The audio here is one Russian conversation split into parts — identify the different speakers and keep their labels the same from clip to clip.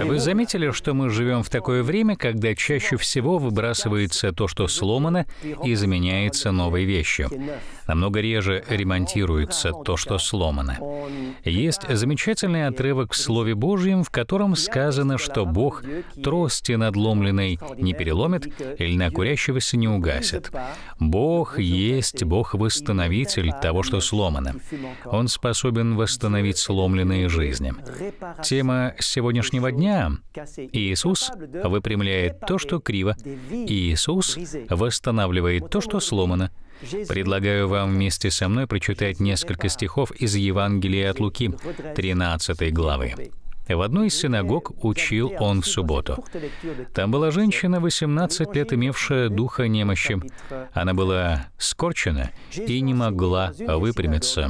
Speaker 1: А вы заметили, что мы живем в такое время, когда чаще всего выбрасывается то, что сломано, и заменяется новой вещью. Намного реже ремонтируется то, что сломано. Есть замечательный отрывок в Слове Божьем, в котором сказано, что Бог трости надломленной не переломит, или на курящегося не угасит. Бог есть Бог-восстановитель того, что сломано. Он способен восстановить сломленные жизни. Тема сегодняшнего дня дня Иисус выпрямляет то, что криво, и Иисус восстанавливает то, что сломано. Предлагаю вам вместе со мной прочитать несколько стихов из Евангелия от Луки, 13 главы. В одной из синагог учил он в субботу. Там была женщина, 18 лет имевшая духа немощи. Она была скорчена и не могла выпрямиться.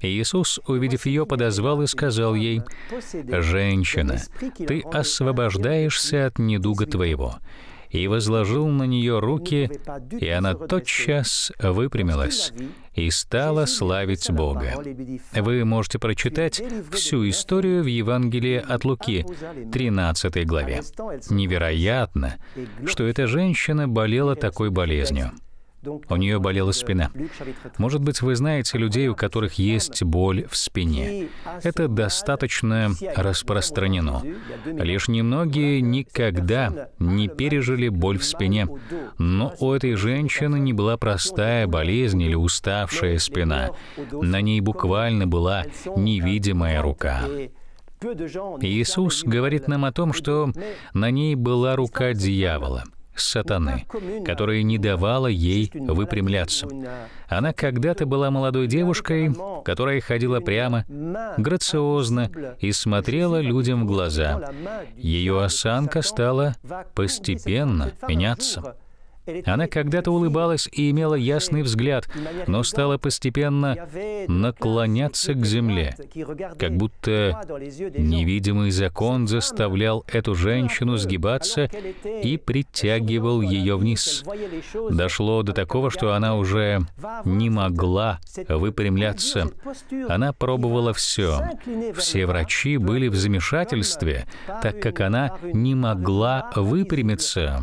Speaker 1: Иисус, увидев ее, подозвал и сказал ей, «Женщина, ты освобождаешься от недуга твоего». И возложил на нее руки, и она тотчас выпрямилась и стала славить Бога. Вы можете прочитать всю историю в Евангелии от Луки, 13 главе. Невероятно, что эта женщина болела такой болезнью. У нее болела euh, спина. Может быть, вы знаете людей, у которых есть боль в спине. Это достаточно распространено. Лишь немногие никогда не пережили боль в спине. Но у этой женщины не была простая болезнь или уставшая спина. На ней буквально была невидимая рука. Иисус говорит нам о том, что на ней была рука дьявола сатаны, ну, которая не давала ей выпрямляться. Она когда-то была молодой девушкой, которая ходила прямо, грациозно и смотрела людям в глаза. Ее осанка стала постепенно меняться. Она когда-то улыбалась и имела ясный взгляд, но стала постепенно наклоняться к земле, как будто невидимый закон заставлял эту женщину сгибаться и притягивал ее вниз. Дошло до такого, что она уже не могла выпрямляться. Она пробовала все. Все врачи были в замешательстве, так как она не могла выпрямиться.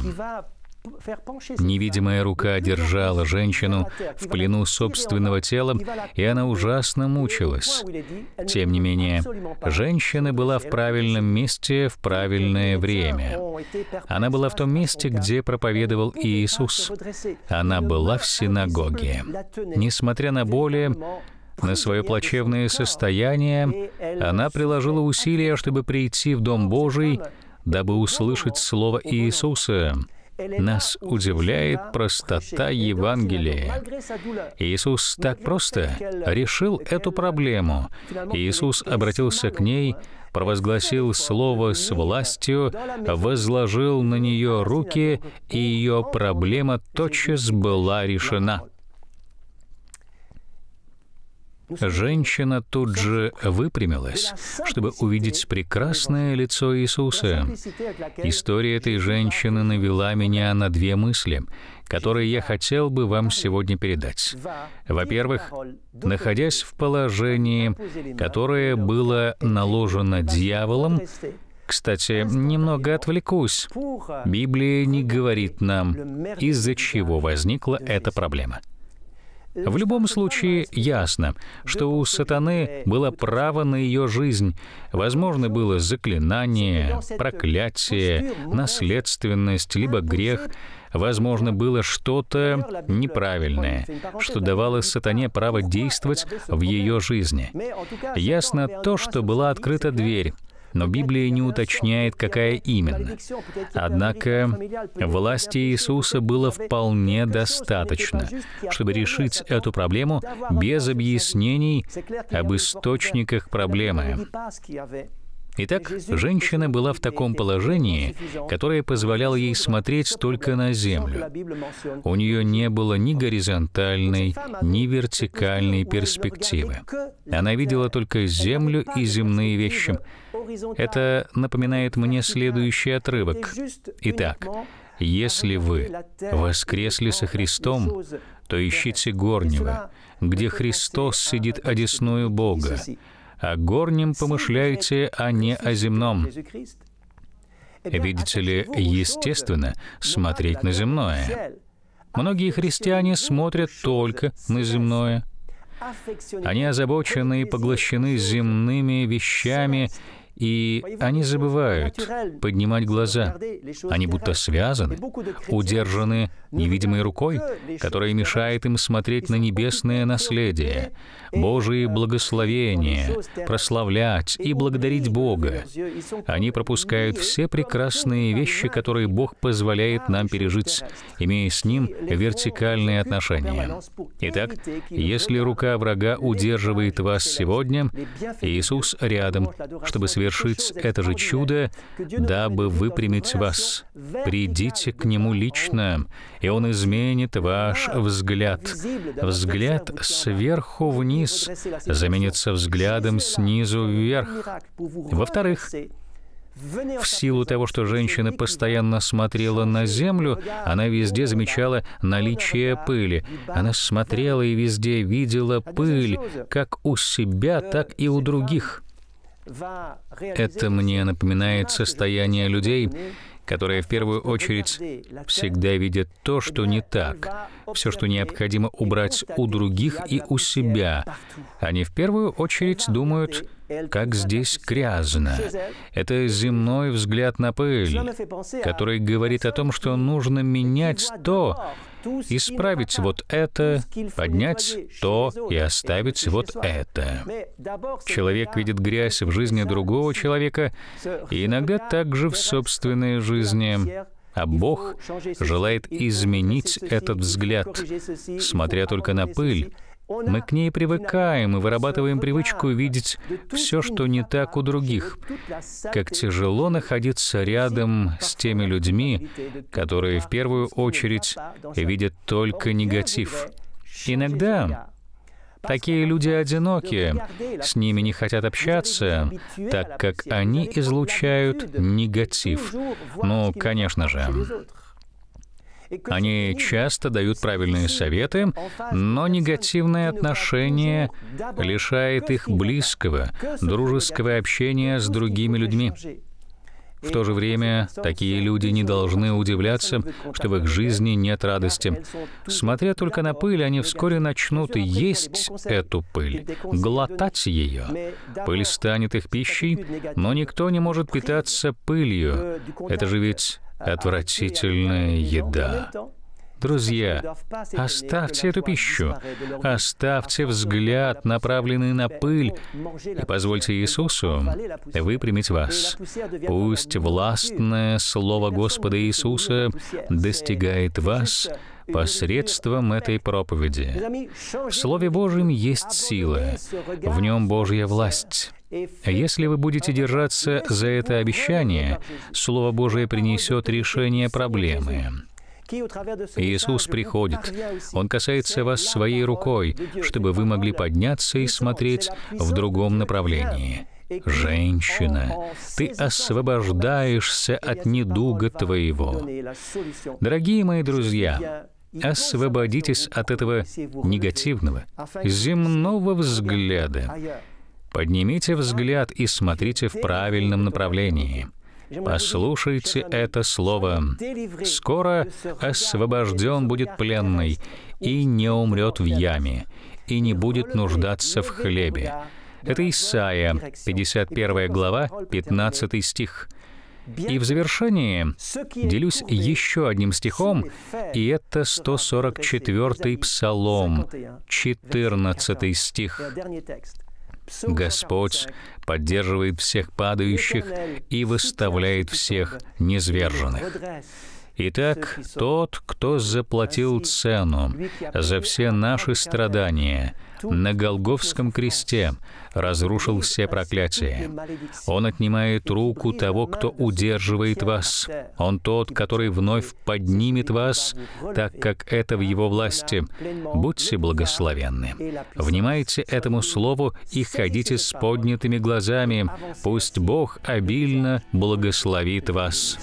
Speaker 1: Невидимая рука держала женщину в плену собственного тела, и она ужасно мучилась. Тем не менее, женщина была в правильном месте в правильное время. Она была в том месте, где проповедовал Иисус. Она была в синагоге. Несмотря на боли, на свое плачевное состояние, она приложила усилия, чтобы прийти в Дом Божий, дабы услышать Слово Иисуса — нас удивляет простота Евангелия. Иисус так просто решил эту проблему. Иисус обратился к ней, провозгласил Слово с властью, возложил на нее руки, и ее проблема тотчас была решена. Женщина тут же выпрямилась, чтобы увидеть прекрасное лицо Иисуса. История этой женщины навела меня на две мысли, которые я хотел бы вам сегодня передать. Во-первых, находясь в положении, которое было наложено дьяволом, кстати, немного отвлекусь. Библия не говорит нам, из-за чего возникла эта проблема. В любом случае, ясно, что у сатаны было право на ее жизнь. Возможно было заклинание, проклятие, наследственность, либо грех. Возможно было что-то неправильное, что давало сатане право действовать в ее жизни. Ясно то, что была открыта дверь, но Библия не уточняет, какая именно. Однако власти Иисуса было вполне достаточно, чтобы решить эту проблему без объяснений об источниках проблемы. Итак, женщина была в таком положении, которое позволяло ей смотреть только на землю. У нее не было ни горизонтальной, ни вертикальной перспективы. Она видела только землю и земные вещи. Это напоминает мне следующий отрывок. Итак, если вы воскресли со Христом, то ищите горнего, где Христос сидит одесную Бога о а горнем помышляете, а не о земном. Видите ли, естественно, смотреть на земное. Многие христиане смотрят только на земное. Они озабочены и поглощены земными вещами и они забывают поднимать глаза. Они будто связаны, удержаны ну, невидимой рукой, которая мешает им смотреть на небесное наследие, Божие благословения, прославлять и благодарить Бога. Они пропускают все прекрасные вещи, которые Бог позволяет нам пережить, имея с Ним вертикальные отношения. Итак, если рука врага удерживает вас сегодня, Иисус рядом, чтобы связать совершить это же чудо, дабы выпрямить вас. Придите к Нему лично, и Он изменит ваш взгляд. Взгляд сверху вниз заменится взглядом снизу вверх. Во-вторых, в силу того, что женщина постоянно смотрела на землю, она везде замечала наличие пыли. Она смотрела и везде видела пыль, как у себя, так и у других. Это мне напоминает состояние людей, которые в первую очередь всегда видят то, что не так, все, что необходимо убрать у других и у себя. Они в первую очередь думают, как здесь грязно. Это земной взгляд на пыль, который говорит о том, что нужно менять то, исправить вот это, поднять то и оставить вот это. Человек видит грязь в жизни другого человека и иногда также в собственной жизни. А Бог желает изменить этот взгляд, смотря только на пыль, мы к ней привыкаем и вырабатываем привычку видеть все, что не так у других. Как тяжело находиться рядом с теми людьми, которые в первую очередь видят только негатив. Иногда Такие люди одиноки, с ними не хотят общаться, так как они излучают негатив. Ну, конечно же. Они часто дают правильные советы, но негативное отношение лишает их близкого, дружеского общения с другими людьми. В то же время такие люди не должны удивляться, что в их жизни нет радости. Смотря только на пыль, они вскоре начнут есть эту пыль, глотать ее. Пыль станет их пищей, но никто не может питаться пылью. Это же ведь отвратительная еда. Друзья, оставьте эту пищу, оставьте взгляд, направленный на пыль, и позвольте Иисусу выпрямить вас. Пусть властное Слово Господа Иисуса достигает вас посредством этой проповеди. В Слове Божьем есть сила, в нем Божья власть. Если вы будете держаться за это обещание, Слово Божие принесет решение проблемы. Иисус приходит. Он касается вас своей рукой, чтобы вы могли подняться и смотреть в другом направлении. Женщина, ты освобождаешься от недуга твоего. Дорогие мои друзья, освободитесь от этого негативного, земного взгляда Поднимите взгляд и смотрите в правильном направлении. Послушайте это слово. Скоро освобожден будет пленный и не умрет в яме, и не будет нуждаться в хлебе. Это Исаия, 51 глава, 15 стих. И в завершении делюсь еще одним стихом, и это 144-й Псалом, 14 стих. Господь поддерживает всех падающих и выставляет всех низверженных. Итак, тот, кто заплатил цену за все наши страдания на Голговском кресте, разрушил все проклятия. Он отнимает руку того, кто удерживает вас. Он тот, который вновь поднимет вас, так как это в его власти. Будьте благословенны. Внимайте этому слову и ходите с поднятыми глазами. Пусть Бог обильно благословит вас.